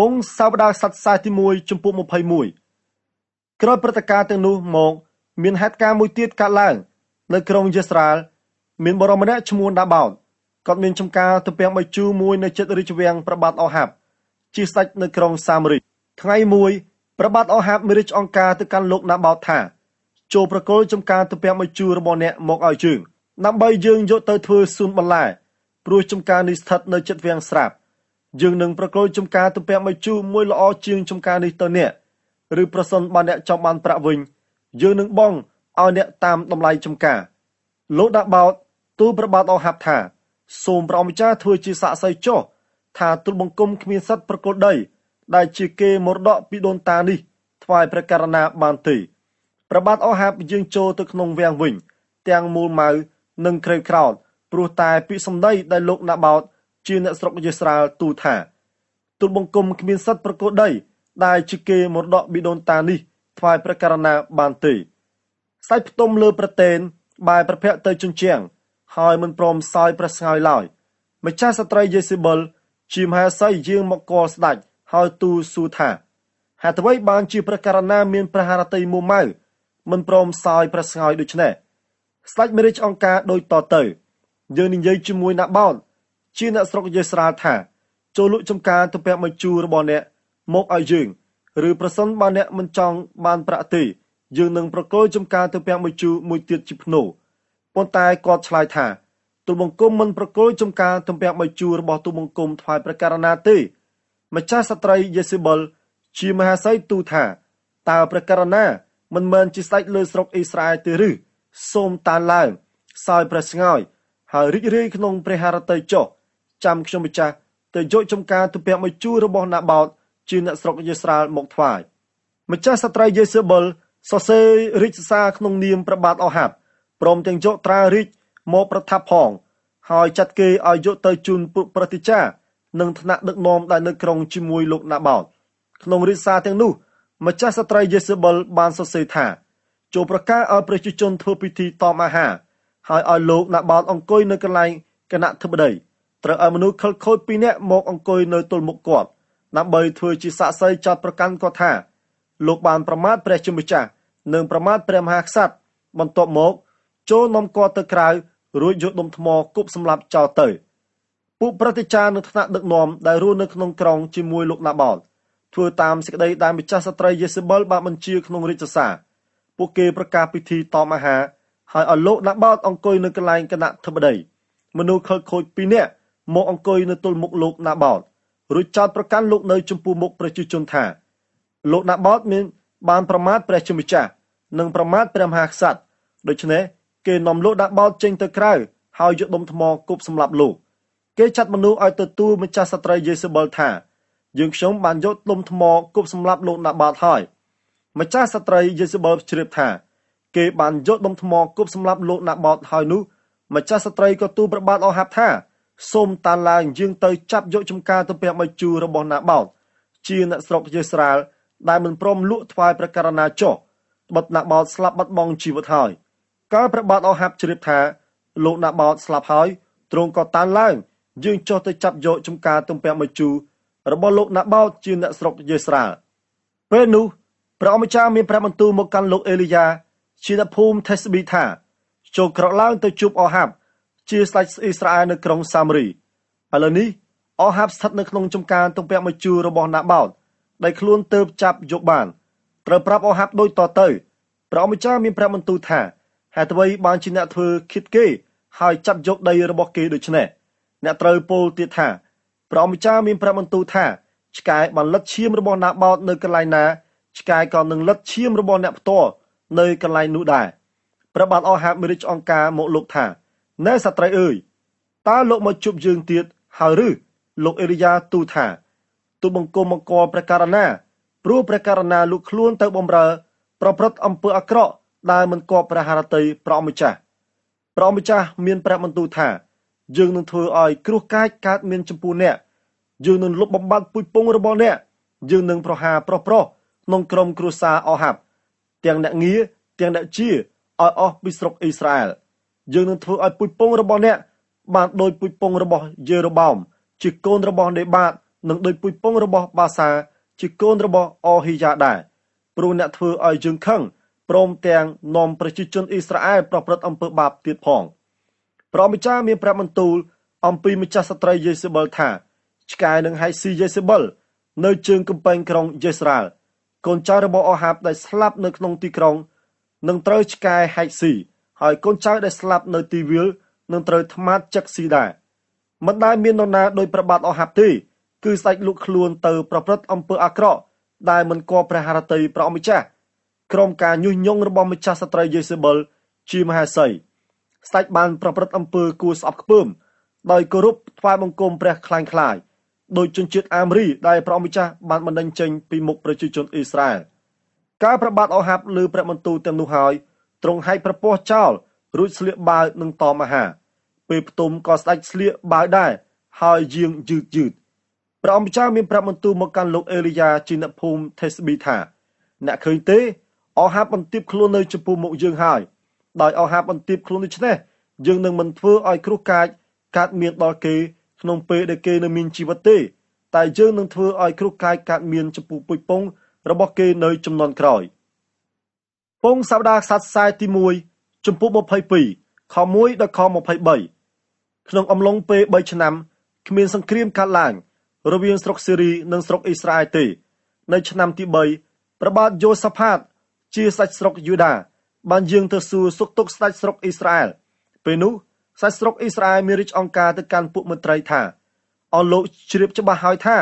ពងសាវតារស័ក្តិសាទី1ចំពោះ21ក្រោយព្រឹត្តិការណ៍ទាំងនោះមកមានហេតុការណ៍មួយទៀតកើតឡើងនៅក្រុងយេស្រ៉ាល់មានបរិមម្នាក់ឈ្មោះដាបោតគាត់មានចំការទំពាំងបីជូរមួយនៅចិត្តរាជវាំងប្របាទអហាប់ជាស្ដេចនៅក្រុង សាមរិកថ្ងៃមួយប្របាទអហាប់មានរាជអង្ការទៅកាន់លោកដាបោតថាចូលប្រកល់ចំការទំពាំងបីជូររបស់អ្នកមកឲ្យយើងដើម្បីយើងយកទៅធ្វើសួនបន្លែព្រោះចំការនេះស្ថិតនៅចិត្តវាំងស្រាប់យើងនឹងប្រគល់ចំការទំពាក់មួយជូរមួយល្អជាងចំការនេះទៅអ្នកឬប្រសិនបើអ្នកចង់បានប្រាក់វិញយើងនឹងបង់ឲ្យអ្នកតាមតម្លៃចំការលោកដាក់បោត ទូលប្របាទអហាប់ថា សូមព្រះអម្ចាស់ធ្វើជាសាក្សីចុះថាទូលបង្គំគ្មានសិទ្ធប្រគល់ដី ដែលជាគេមរតកពីដូនតានេះថ្វាយព្រះករណាបានទេប្របាទអហាប់យើងចូលទៅក្នុងវាំងវិញ ទាំងមូលម៉ៅនិងក្រៅក្រោតព្រោះតែពាក្យសម្ដីដែលលោកណាបោតជាអ្នកស្រុកយេស្រាអែលទូថាទូលបង្គំគ្មានសិទ្ធិប្រកោដីដែលជាគេមរតកប៊ីដូនតានេះថ្វាយព្រះករណាបានទេសាច់ផ្ទុំលើប្រតេនបែរប្រភ័ក្រទៅជញ្ជាំងហើយមិនព្រមសោយព្រះស្ងើយឡើយម្ចាស់ស្ត្រីយេស៊ីបលជាមហាសីយាងមកកលស្ដាច់ហើយទូសួរថាហេតុអ្វីបានជាព្រះករណាមានព្រះハរតីមួម៉ៅមិនព្រមសោយព្រះស្ងើយដូច្នេះស្ដេចមេរិចអង្ការដូចតទៅយើងនិយាយជាមួយណាបោតជាអ្នកស្រុកនិយាយស្រាលថាចូលលក់ចំការទំពាក់មួយជូររបស់អ្នកមកឲ្យយើងឬប្រសិនបើអ្នកមិនចង់បានប្រាក់ទេយើងនឹងប្រគល់ចំការទំពាក់មួយជូរមួយទៀតជាភ្នូប៉ុន្តែគាត់ឆ្លើយថាទូលបង្គំមិនប្រគល់ចំការទំពាក់មួយជូររបស់ទូលបង្គំថ្វាយព្រះករណាទេម្ចាស់ស្ត្រីយេសិបល ជាមហាសីទូថាតើព្រះករណាមិនមែនជាស្ដេចលើស្រុកអ៊ីស្រាអែលទេឬសូមតានឡើងសោយព្រះស្ងោយហើយរីករាយក្នុងព្រះハរតីចុះចាំខ្ញុំម្ចាស់ទៅយកចំការទុពាក់មួយជួររបស់ណាបោតជាអ្នកស្រុកយេស្រាអែលមកថ្វាយម្ចាស់សត្រូវយេស៊ូបលសរសេររាជសារក្នុងនាមព្រះបាទអូហាប់ព្រមទាំងយកត្រារាជមកប្រថាប់ផងហើយចាត់គេឲ្យយកទៅជូនពួកប្រតិចារនិងថ្នាក់ដឹកនាំដែលនៅក្រុងជាមួយលោកណាបោតក្នុងរាជសារទាំងនោះម្ចាស់សត្រូវយេស៊ូបលបានសរសេរថា ចូលប្រកាសឲ្យប្រជាជន ធ្វើពិធីតមអាហារហើយឲ្យលោកណាបោតអង្គុយនៅកន្លែងគណៈធិបតីត្រូវឲ្យមនុស្សខិលខូចពីរនាក់មកអង្គុយនៅទល់មុខគាត់ដើម្បីធ្វើជាសាក្សីចោទប្រកាន់គាត់ថាលោកបានប្រមាថព្រះជាម្ចាស់និងប្រមាថព្រះមហាក្សត្របន្ទាប់មកចូលនាំគាត់ទៅក្រៅរួចយកដុំថ្មគប់សម្លាប់ចោលទៅ ពួកប្រតិចារនៅថ្នាក់ដឹកនាំដែលរស់នៅក្នុងក្រុងជាមួយលោកណាបោតធ្វើតាមសេចក្តីដែលម្ចាស់សត្រីយេសេបលបានបញ្ជាក្នុងរាជសារពួកគេប្រកាសពិធីតមអាហារហើយឲ្យលោកណាបោតអង្គុយនៅកន្លែងគណៈធិបតីមនុស្សខិលខូចពីរនាក់មកអង្គុយនៅទល់មុខលោកណាបោតរួចចោទប្រកាន់លោកនៅចំពោះមុខប្រជាជនថា លោកណាបោតមាន បានប្រមាថព្រះជាម្ចាស់និង ប្រមាថព្រះមហាក្សត្រដូច្នេះគេនាំលោកដាក់បោតចេញទៅក្រៅហើយយកដុំថ្មគប់សម្លាប់លោក គេចាត់មនុស្សឲ្យទទួលម្ចាស់សត្រូវយេសេបលថាយើងខ្ញុំបានយកដុំថ្មគប់សម្លាប់លោក ណាបោតហើយម្ចាស់សត្រូវយេសេបលជ្រាបថាគេបានយកដុំថ្មគប់សម្លាប់លោកណាបោតហើយនោះម្ចាស់សត្រូវក៏ទូលប្របាទអូហាប់ថាសូមតាឡើងយាងទៅចាប់យកចំការទំពាំងបាយជូររបស់ណាបោតជាអ្នកស្រុកយេស្រាអែលដែលមិនព្រមលក់ថ្វាយព្រះករណាចុះបិទណាបោតស្លាប់បាត់បង់ជីវិតហើយកាលព្រះបាទអូហាប់ជ្រាបថាលោកណាបោតស្លាប់ហើយទ្រង់ក៏តានឡើងយើងចុះទៅចាប់យកចំការទំពាំងបាយជូររបស់លោកណាបោតជាអ្នកស្រុកយេស្រាអែលពេលនោះព្រះអម្ចាស់មានព្រះបន្ទូលមកកាន់លោកអេលីយ៉ាជាអ្នកភូមិថេសប៊ីថា ចូលក្រោកឡើងទៅជួបអូហាប់ជាស្ដេចអ៊ីស្រាអែលនៅក្រុងសាម៉ារីឥឡូវនេះអូហាបស្ថិតនៅក្នុងចំការទំពាក់មួយជួររបស់ ណាបោតដែលខ្លួនទៅចាប់យកបានត្រូវប្រាប់អូហាបដូចតទៅព្រះអម្ចាស់មានព្រះបន្ទូលថាហេតុអ្វីបានជាអ្នកធ្វើឃាតគេហើយចាប់យក ដីរបស់គេដូច្នេះអ្នកត្រូវពោលទៀតថាព្រះអម្ចាស់មានព្រះបន្ទូលថាឆ្កែបានលិតឈាមរបស់ណាបោតនៅកន្លែងណាឆ្កែក៏នឹងលិតឈាមរបស់អ្នកផ្ទាល់នៅកន្លែងនោះដែរព្រះបាទអូហាបមានរាជអង្គការមកលោកថាណែសត្រីអើយតើលោកមកជប់យើងទៀតហើយឬលោកអេរីយ៉ាទូថាទូបង្គំបង្គរព្រះករណាព្រោះព្រះករណាលោកខ្លួនទៅបំរើ ប្រព្រឹត្តអំពើអាក្រក់ដែលមិនគប់ព្រះハរតីប្រអម្ចាស់ប្រអម្ចាស់មានព្រះបន្ទូលថាយើងនឹងធ្វើឲ្យគ្រោះកាចកើតមានចំពោះអ្នកយើងនឹងលុបបំបាត់ពុជពងរបស់អ្នកយើងនឹងប្រហារប្រុសប្រុសក្នុងក្រុមគ្រួសារអហាប់ ទាំងអ្នកងារទាំងអ្នកជាឲ្យអស់ពីស្រុកអ៊ីស្រាអែល។យើងនឹងធ្វើឲ្យពុជពងរបស់អ្នកបានដោយពុជពងរបស់យេរ៉ូបោមជាកូនរបស់នេបាត និងដោយពុជពងរបស់បាសា ជាកូនរបស់អូហ៊ីយ៉ាដែរព្រោះអ្នកធ្វើឲ្យយើងខឹងព្រមទាំងនាំប្រជាជនអ៊ីស្រាអែលប្រព្រឹត្តអំពើបាបទៀតផងព្រះម្ចាស់មានប្រាប់បន្ទូលអំពីម្ចាស់ស្ត្រីយេសេបលថាឆ្កែនឹងហែកស៊ីយេសេបលនៅជើងកំពែងក្រុងយេស្រាអែលកូនចៅរបស់អូហាបដែលស្លាប់នៅក្នុងទីក្រុងនឹងត្រូវឆ្កែហែកស៊ីហើយកូនចៅដែលស្លាប់នៅ ទីវាលនឹងត្រូវថ្មាតចឹកស៊ីដែរមិនដែលមាននរណាដោយប្របាទអស់ហាប់ទេគឺស្ដេចលុកខ្លួនទៅ ប្រព្រឹត្តអំពើអាក្រក់ដែលមិនគួរព្រះハរតីប្រអម្ចាស់ក្រុមការញុះញង់របស់ម្ចាស់ស្ត្រីយេសេបលជាមហេសីស្ដេចបាន ប្រព្រឹត្តអំពើគួរស្អប់ខ្ពើមដោយគោរពថ្វាយបង្គំព្រះខ្លាំងខ្លាយដោយជនជាតិអាមេរីដែលប្រអម្ចាស់ បានបណ្ដេញចេញពីមុខប្រជាជនអ៊ីស្រាអែលការប្របាទអូហាប់លើព្រះបន្ទូលទាំងនោះហើយទ្រង់ហែកប្រពោះចោលរួចស្លៀកបាវនឹងតមហា ពេលផ្ទុំក៏ស្ដេចស្លៀកបាវដែរហើយយាងយឺតយឺតព្រះអង្គម្ចាស់មានប្រាប់បន្ទូលមកកាន់លោកអេលីយ៉ាជាអ្នកភូមិថេស្ប៊ីថា អ្នកឃើញទេអហាបបន្ទាបខ្លួននៅចំពោះមុខយើងហើយដោយអហាបបន្ទាបខ្លួនដូច្នេះយើងនឹងមិនធ្វើឲ្យគ្រោះកាចកើតមានដល់គេក្នុងពេលដែលគេនៅមានជីវិតទេតែយើងនឹងធ្វើឲ្យគ្រោះកាចកើតមានចំពោះពុជពងរបស់គេនៅចំនួនក្រោយ។ពងសាវតារខ្សត្រខ្សែទី1ចំពោះ22ខ1ដល់ខ23ក្នុងអំឡុងពេល3ឆ្នាំ គ្មាន សង្គ្រាមកើតឡើងរវាងស្រុកស៊េរីនិងស្រុកអ៊ីស្រាអែលទេ នៅឆ្នាំទី3ប្របាទយូសាផាតជាស្ដេចស្រុកយូដា បានយាងទៅសួរសុខទុក្ខស្ដេចស្រុកអ៊ីស្រាអែលពេលនោះស្ដេចស្រុកអ៊ីស្រាអែលមានរាជអង្គការទៅកាន់ពួកមន្ត្រីថាអស់លោកជ្រាបច្បាស់ហើយថា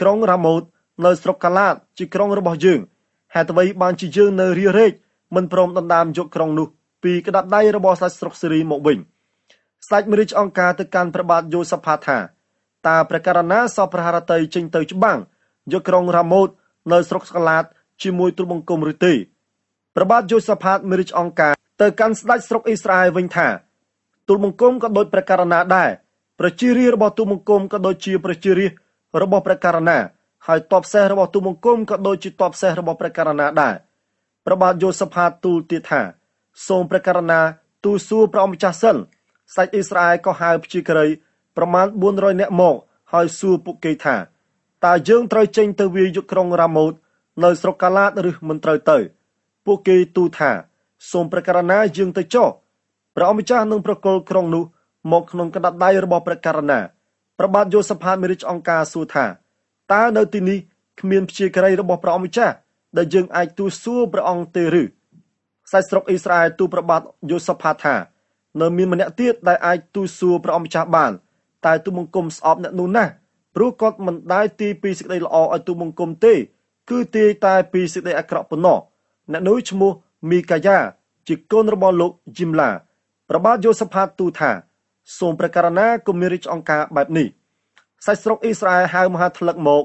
ក្រុងរ៉ាម៉ូត នៅ ស្រុកកាឡាត ជាក្រុងរបស់យើងហេតុអ្វីបានជាយើងនៅរារែកមិនព្រមដណ្ដើមយកក្រុងនោះ ពីក្តាប់ដៃរបស់ស្ដេចស្រុកសេរីមកវិញស្ដេចមរិជអង្ការទៅកាន់ព្រះបាទយូសផាថាតើព្រះករណាសពប្រហារតីចេញទៅច្បាំងយកក្រុងរ៉ាម៉ូតនៅស្រុកស្កាឡាតជាមួយទ្រង់បង្គំឬទេព្រះបាទយូសផាតមរិជអង្ការទៅកាន់ស្ដេចស្រុកអ៊ីស្រាអែលវិញថាទូលបង្គំក៏ដូចព្រះករណាដែរប្រជារាស្ត្ររបស់ទូលបង្គំក៏ដូចជាប្រជារាស្ត្ររបស់ព្រះករណាហើយតបសេះរបស់ទូលបង្គំក៏ដូចជាតបសេះរបស់ព្រះករណាដែរព្រះបាទយូសាផាតទូលទៀតថាសូមព្រះករណាទូលសួរព្រះអម្ចាស់សិនសាច់អ៊ីស្រាអែលក៏ហៅព្យាក្រៃប្រមាណ400នាក់មកហើយសួរពួកគេថាតើយើងត្រូវចេញទៅវាយយកក្រុងរ៉ាម៉ូត នៅ ស្រុកកាឡាតឬមិនត្រូវទៅពួកគេទូលថា សូមព្រះករណាយើងទៅចុះព្រះអម្ចាស់នឹងប្រគល់ក្រុងនោះមកក្នុងកណ្ដាប់ដៃរបស់ព្រះករណាប្របាទយូសាផាតមេរិចអង្គការសួរថាតើនៅទីនេះគ្មានព្យាក្រៃរបស់ព្រះអម្ចាស់ដែលយើងអាចទូលសួរព្រះអង្គទេឬសាច់ស្រុកអ៊ីស្រាអែលទូលប្របាទយូសុផាថានៅមានម្នាក់ទៀតដែលអាចទូលសួរព្រះអង្គម្ចាស់បាន តែទូលបង្គំស្អប់អ្នកនោះណាស់ព្រោះគាត់មិនដែលទីពីសេចក្តីល្អឲ្យទូលបង្គំទេ គឺទីតែពីសេចក្តីអាក្រក់ប៉ុណ្ណោះអ្នកនោះឈ្មោះ មីកាយ៉ាជាកូនរបស់លោកជីមឡាប្របាទយូសុផាទូលថាសូមប្រកាសណាគំមានរាជអង្គការបែបនេះសាច់ស្រុកអ៊ីស្រាអែលហៅមហាថ្លឹកមក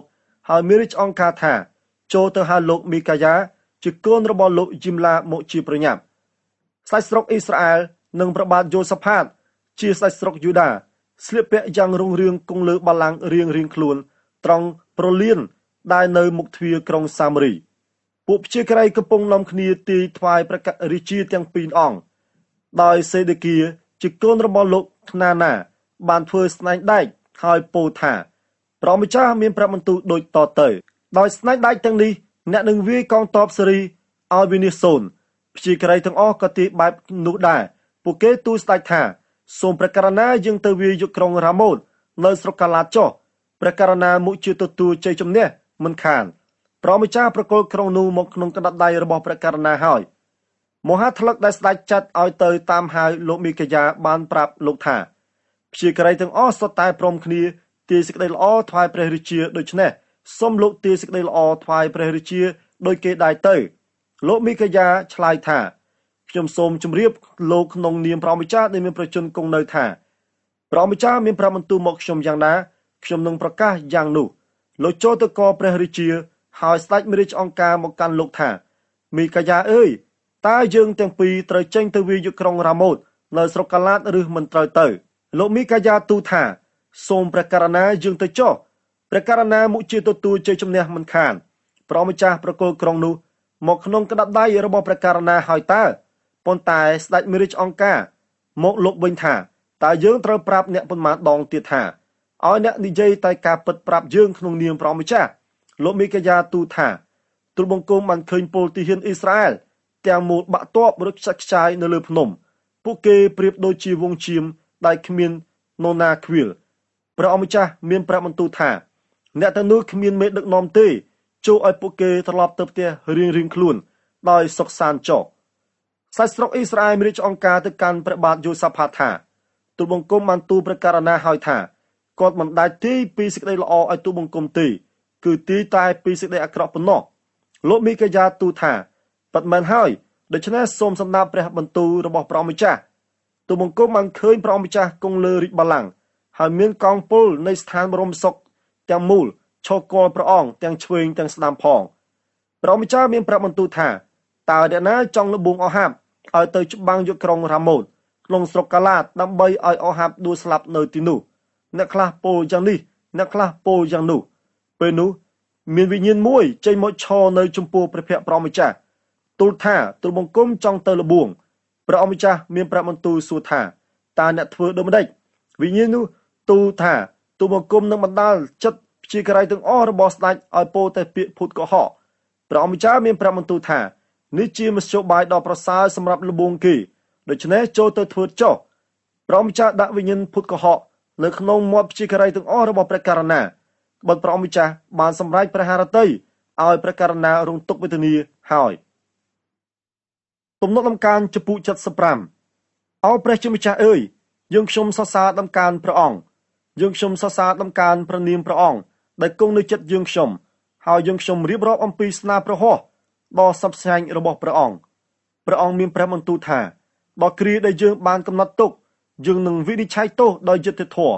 ហើយមានរាជអង្គការថាចូលទៅហៅលោកមីកាយ៉ាជាកូនរបស់លោកជីមឡាមកជាប្រញាប់ ស្ដេចស្រុកអ៊ីស្រាអែលនិងប្របាទយូសាផាត ជាស្ដេចស្រុកយូដាស្លៀកពាក់យ៉ាងរុងរឿងគង់លើបល្ល័ង្ករៀងរៀងខ្លួន ត្រង់ប្រលៀនដែលនៅ មុខទ្វារក្រុងសាម៉ារីពួកជាក្រៃកំពុងនាំគ្នាទាយថ្វាយប្រកាសរាជាទាំងពីរអង្គដោយសេដេគៀជាកូនរបស់លោកខ្នាណាបានធ្វើស្នែងដែកហើយពោលថាប្រមចាស់មានប្រាប់បន្ទូលដូចតទៅដោយស្នាច់ដៃទាំងនេះអ្នកនឹងវាយកងតបសេរីឲ្យវិនិច្ឆ័យសូន្យព្យាក្រៃទាំងអស់ក៏ទីបែបនោះដែរពួកគេទូស្ដេចថាសូមព្រះករណាយើងទៅវាយកក្រុងរ៉ាម៉ូតនៅស្រុកកាឡាចោះព្រះករណាមុខជាទទួលជ័យជំនះ មិនខានប្រមចាប្រកល់ក្រុងនោះមកក្នុងកណ្ដាប់ដៃរបស់ព្រះករណាហើយមហាថ្លឹកដែលស្ដេចចាត់ឲ្យទៅតាមហៅលោកមីកាយ៉ាបានប្រាប់លោកថាព្យាក្រៃទាំងអស់សុទ្ធតែព្រមគ្នាទីសេចក្តីល្អថ្វាយព្រះរាជាដូច្នេះសូមលោកទាយសេចក្តីល្អថ្វាយព្រះរាជា ដោយគេដែរទៅ លោកមីកាយ៉ាឆ្លើយថាខ្ញុំសូមជម្រាបលោកក្នុងនាមព្រះម្ចាស់ដែលមាន ប្រជញ្ញគង់នៅថាព្រះម្ចាស់មានប្រាប់បន្ទូលមកខ្ញុំយ៉ាងណាខ្ញុំនឹងប្រកាសយ៉ាងនោះលោកចូលទៅកព្រះរាជា ហើយស្ដេចមេរាជអង្ការមកកាន់លោកថា មីកាយ៉ាអើយតើយើង ទាំងពីរត្រូវចេញទៅវាយុក្រុងរ៉ាម៉ូតនៅស្រុកកាឡាតឬមិនត្រូវទៅលោកមីកាយ៉ាទូថា សូមព្រះករណាយើងទៅចុះព្រះករណាមុជាទទួលជ័យជំនះមិនខានប្រមម្ចាស់ប្រកល់ក្រុងនោះមកក្នុងក្តាប់ដៃរបស់ព្រះករណាហើយតើប៉ុន្តែស្ដេចមេរិចអង្ការ មកលោកវិញថាតើយើងត្រូវប្រាប់អ្នកប៉ុន្មានដងទៀតថាឲ្យអ្នកនិយាយតែការពិតប្រាប់យើងក្នុងនាមប្រមម្ចាស់លោកមីកាយ៉ាទូថាទ្រង់បង្គំបានឃើញពលទីហ៊ានអ៊ីស្រាអែលទាំងមូលបាក់ទ័ពរត់ខ្ចាត់ខ្ចាយនៅលើភ្នំពួកគេប្រៀបដូចជាវងឈាមដែលគ្មាននរណាខ្វៀលព្រះអម្ចាស់មានប្រាប់បន្ទូលថាអ្នកទាំងនោះគ្មានមេដឹកនាំទេជួឲ្យពួកគេត្រឡប់ទៅផ្ទះរៀងរៀងខ្លួន ដោយសុខសាន្តចោះសាច់ស្រុកអ៊ីស្រាអែលរាជអង្គការទៅកាន់ព្រះបាទយូសាផាថាទូលបង្គំបានទូលព្រះករណាឲ្យថាគាត់មិនដាច់ទីពីសេចក្តីល្អឲ្យទូលបង្គំទេគឺទីតែពីសេចក្តីអាក្រក់ប៉ុណ្ណោះលោកមីកាយ៉ាទូលថាប៉ិតមែនហើយដូច្នេះសូមសម្ដាប់ព្រះបន្ទូលរបស់ព្រះម្ចាស់ទូលបង្គំបានឃើញព្រះម្ចាស់គង់លើរាជបល្ល័ង្កហើយមានកងពលនៃស្ថានបរមសុខទាំងមូលឈរគាល់ព្រះអង្គទាំងឆ្វេងទាំងស្ដាំផងព្រះម្ចាស់មានប្រាប់បន្ទូលថាតើអ្នកណាចង់លបួងអហាបឲ្យទៅច្បាំងយកក្រុងរ៉ាម៉ូតក្នុងស្រុកកាឡាតដើម្បីឲ្យអហាបដួលស្លាប់នៅទីនោះអ្នកខ្លះពោលយ៉ាងនេះអ្នកខ្លះពោលយ៉ាងនោះ ពេលនោះមានវិញ្ញាណមួយចេញមកឈរនៅចំពោះព្រះភ័ក្ត្រព្រះម្ចាស់ទូលថា ទូលបង្គំចង់ទៅលបួងព្រះអង្គម្ចាស់មានប្រាប់បន្ទូលសួរថាតើអ្នកធ្វើដូចម្តេចវិញ្ញាណនោះទូលថាទូបង្គំនឹងបណ្ដាលចិត្តព្យាក្រៃទាំងអស់របស់ស្ដេចឲ្យពោតែពាក្យភូតកុហកព្រះអង្គម្ចាស់មានប្រាប់បន្ទូលថានេះជាមធ្យោបាយដ៏ប្រសើរសម្រាប់លបងគេដូច្នេះចូលទៅធ្វើចុះព្រះអង្គម្ចាស់ដាក់វិញ្ញាណភូតកុហកនៅក្នុងមាត់ព្យាករៃទាំងអស់របស់ព្រះករណាត្បិតព្រះអង្គម្ចាស់បានសម្រេចព្រះハរតីឲ្យព្រះករណារងទុក្ខវេទនាហើយទំនុកដំការចំពុ75អោព្រះជាម្ចាស់អើយយើងខ្ញុំសរសើរដំការព្រះអង្គយើងខ្ញុំសរសើរដំណើរព្រះនាមព្រះអង្គដែលគង់នៅចិត្តយើងខ្ញុំហើយយើងខ្ញុំរៀបរាប់អំពីស្នាព្រះហស្តដ៏សັບស្ញាញរបស់ព្រះអង្គព្រះអង្គមានព្រះបន្ទូលថាដល់គ្រាដែលយើងបានកំណត់ទុកយើងនឹងវិនិច្ឆ័យទោសដោយយុត្តិធម៌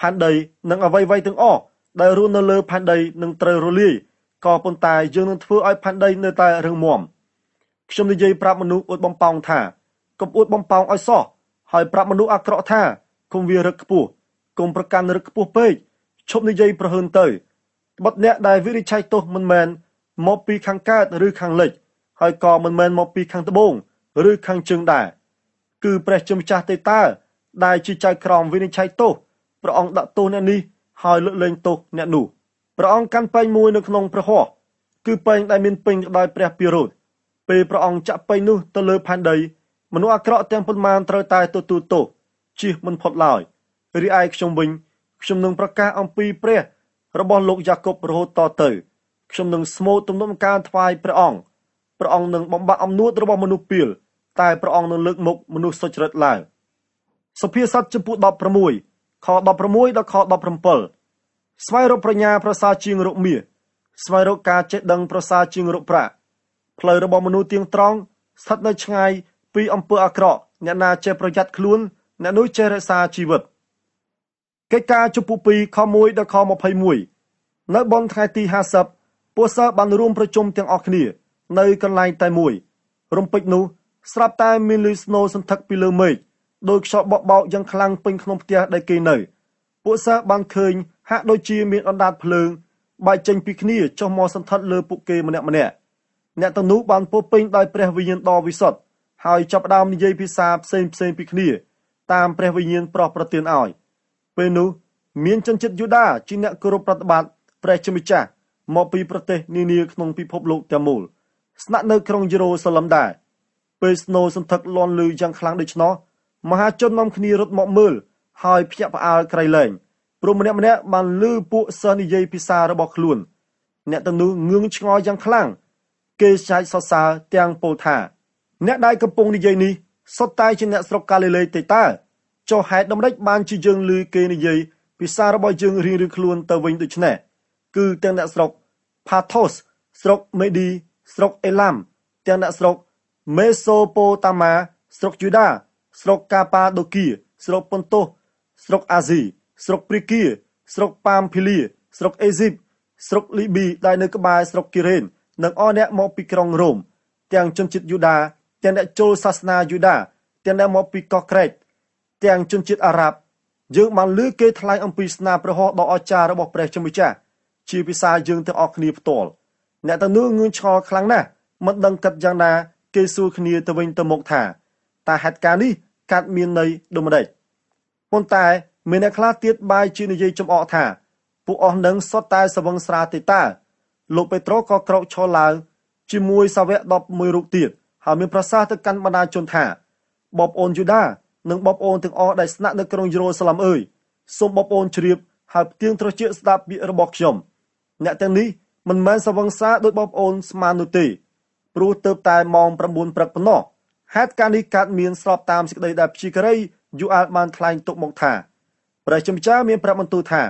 ផែនដីនិងអ្វីៗទាំងអស់ដែលរស់នៅលើផែនដីនឹងត្រូវរលាយក៏ប៉ុន្តែយើងនឹងធ្វើឲ្យផែនដីនៅតែរឹងមាំខ្ញុំនិយាយប្រាប់មនុស្សអួតបំប៉ោងថាកុំអួតបំប៉ោងឲ្យសោះហើយប្រាប់មនុស្សអាក្រក់ថាកុំវារឹកខ្ពស់កុំប្រកាន់រឹកខ្ពស់ពេកឈប់និយាយប្រហើនទៅត្បិតអ្នកដែលវិរិច្ឆ័យទោសមិនមែនមកពីខាងកើតឬខាងលិច ហើយក៏មិនមែនមកពីខាងត្បូងឬខាងជើងដែរគឺ ព្រះជាម្ចាស់ទេតើដែលជាចៅក្រមវិនិច្ឆ័យទោសព្រះអង្គដាក់ទោសអ្នកនេះហើយលើកលែងទោសអ្នកនោះព្រះអង្គកាន់ពេញមួយនៅក្នុងព្រះហស្ថគឺពេញដែលមានពេញដោយព្រះពិរុទ្ធពេលព្រះអង្គចាក់ពេញនោះទៅលើផែនដីមនុស្សអាក្រក់ទាំងប៉ុន្មានត្រូវតែទទួលទោសជៀសមិនផុតឡើយ។រីឯខ្ញុំវិញខ្ញុំនឹងប្រកាសអំពីព្រះរបស់លោកយ៉ាកុបរហូតតទៅខ្ញុំនឹងស្មូតទំនុកការថ្វាយព្រះអង្គព្រះអង្គនឹងបំបាក់អំនួតរបស់មនុស្សពាលតែព្រះអង្គនឹងលើកមុខមនុស្សសុចរិតឡើយសុភាសិតចំពោះ16ខ16ដល់ខ17ស្វែងរកប្រាជ្ញាប្រសើរជាងរកមាសស្វែងរកការចេះដឹងប្រសើរជាងរកប្រាក់ផ្លូវរបស់មនុស្សទៀងត្រង់ស្ថិតនៅឆ្ងាយពីអំពើអាក្រក់អ្នកណាចេះប្រយ័ត្នខ្លួនអ្នកនោះចេះរក្សាជីវិត។កិច្ចការជំពូក2ខ1ដល់ខ21នៅបុណ្យថ្ងៃទី50ពួកសិស្សបានរួមប្រជុំទាំងអស់គ្នានៅកន្លែងតែមួយរំពេចនោះស្រាប់តែមានលឺស្នូសន្ធឹកពីលើមេឃដោយខ្យល់បក់បោកយ៉ាងខ្លាំងពេញក្នុងផ្ទះដែលគេនៅ ពួកសិស្សបានឃើញហាក់ដូចជាមានអណ្ដាតភ្លើងបែកចេញពីគ្នាចុះមកសន្ធិដ្ឋលើពួកគេម្នាក់ម្នាក់អ្នកទាំងនោះបានពោពេញដោយព្រះវិញ្ញាណដ៏វិសុទ្ធហើយចាប់ផ្ដើមនិយាយភាសាផ្សេងផ្សេងពីគ្នា តាមព្រះវិញ្ញាណប្រោះប្រទានឲ្យ។ពេលនោះមានជនជាតិយូដាជាអ្នកគោរពប្រតិបត្តិព្រះជាម្ចាស់មកពីប្រទេសនានាក្នុងពិភពលោកទាំងមូល ស្នាក់នៅក្រុងយេរូសាឡិមដែរពេលស្នូសន្ធឹកលាន់ឮយ៉ាងខ្លាំងដូច្នោះមហាជននាំគ្នារត់មកមើលហើយភ្ញាក់ផ្អើលក្រៃលែងព្រមម្នាក់ម្នាក់បានឮពួកសិស្សនិយាយភាសារបស់ខ្លួន អ្នកទាំងនោះងឿងឆ្ងល់យ៉ាងខ្លាំងគេឆែកសរសើរទាំងពោលថាអ្នកដែលកំពុងនិយាយនេះសុទ្ធតែជាអ្នកស្រុកកាលីលេទេតើចុះហេតុដូចម្តេចបានជាយើងឮគេនិយាយភាសារបស់យើងរៀងៗខ្លួនទៅវិញដូច្នេះគឺទាំងអ្នកស្រុក Pathos ស្រុក Medi ស្រុក Elam ទាំងអ្នកស្រុក Mesopotamia ស្រុក Juda ស្រុក Cappadocia ស្រុក Pontus ស្រុក Asia ស្រុក Phrygia ស្រុក Pamphylia ស្រុក Egypt ស្រុក Libya ដែលនៅក្បែរស្រុក Kyrene និងអស់អ្នកមកពីក្រុងរ៉ូមទាំងជនជាតិយូដា ទាំងអ្នកចូលសាសនាយូដា ទាំងអ្នកមកពីកោះក្រេតទាំងជនជាតិអារ៉ាប់យើងបានលើគេថ្លែងអំពីស្នាព្រះហស្តដ៏អស្ចារ្យរបស់ព្រះជាម្ចាស់ជាភាសាយើងទាំងអស់គ្នាផ្ទាល់អ្នកទាំងនោះងឿងឆ្ងល់ខ្លាំងណាស់មិនដឹងកាត់យ៉ាងណា គេសួរគ្នាទៅវិញទៅមកថាតើហេតុការណ៍នេះកាត់មានន័យដូចម្ដេចប៉ុន្តែមានអ្នកខ្លះទៀតបាយជានិយាយចំអកថាពួកអស់នឹងសុទ្ធតែសវឹងស្រាទេតាលោកពេត្រូក៏ក្រោកឈរឡើង ជាមួយសាវក11រូបទៀត ហើយមានប្រសាសន៍ទៅកាន់បណ្ដាជនថាបងប្អូនយូដានិងបងប្អូនទាំងអស់ដែលស្នាក់នៅក្រុងយេរូសាឡិមអើយសូមបងប្អូនជ្រាបហើយផ្ទៀងត្រជាស្ដាប់ពាក្យរបស់ខ្ញុំអ្នកទាំងនេះមិនមែនសវង្សាដោយបងប្អូនស្មាននោះទេព្រោះទៅតែម៉ោង9ព្រឹកប៉ុណ្ណោះហេតុការណ៍នេះកើតមានស្របតាមសេចក្តីដែលព្យាការីយូអាល់បានថ្លែងទុកមកថាព្រះជាម្ចាស់មានប្រាប់បន្ទូលថា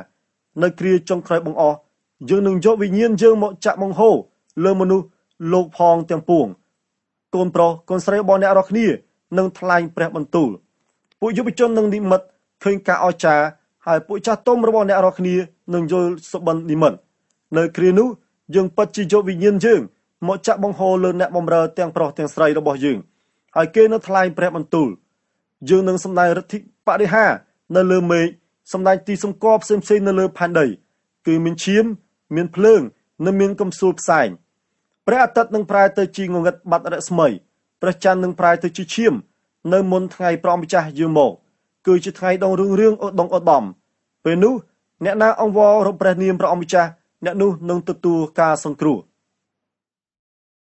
នៅគ្រាចុងក្រោយបងអស់យើងនឹងយកវិញ្ញាណយើងមកចាក់បង្ហូរលើមនុស្សលោកផងទាំងពួងកូនប្រុសកូនស្រីរបស់អ្នករាល់គ្នានឹងថ្លែងព្រះបន្ទូលពួកយុវជននឹងនិមិត្តឃើញការអស្ចារ្យហើយពួកចាស់ទុំរបស់អ្នករាល់គ្នានឹងយល់សុបិននិមិត្តនៅគ្រានោះយើងពិតជាយកវិញ្ញាណយើងមកចាក់បង្ហូរលើអ្នកបម្រើទាំងប្រុសទាំងស្រីរបស់យើងហើយគេនឹងថ្លែងព្រះបន្ទូលយើងនឹងសម្ដែងរទ្ធិបរិហារនៅលើមេឃសម្ដែង ទីសង្គមផ្សេងផ្សេងនៅលើផែនដីគឺមានឈាម មាន ភ្លើងនិងមាន កំសួលផ្សែងព្រះអាទិត្យនឹងប្រែ ទៅជាងងឹតបាត់រស្មីព្រះច័ន្ទនឹងប្រែទៅជាឈាមនៅមុនថ្ងៃប្រងម្ចាស់យាងមកគឺជាថ្ងៃដងរឿងរឿងឧត្តមឧត្តមពេលនោះអ្នកណាអង្វររំព្រះនាមព្រះអង្គម្ចាស់អ្នកនោះនឹងទទួលការសង្គ្រោះ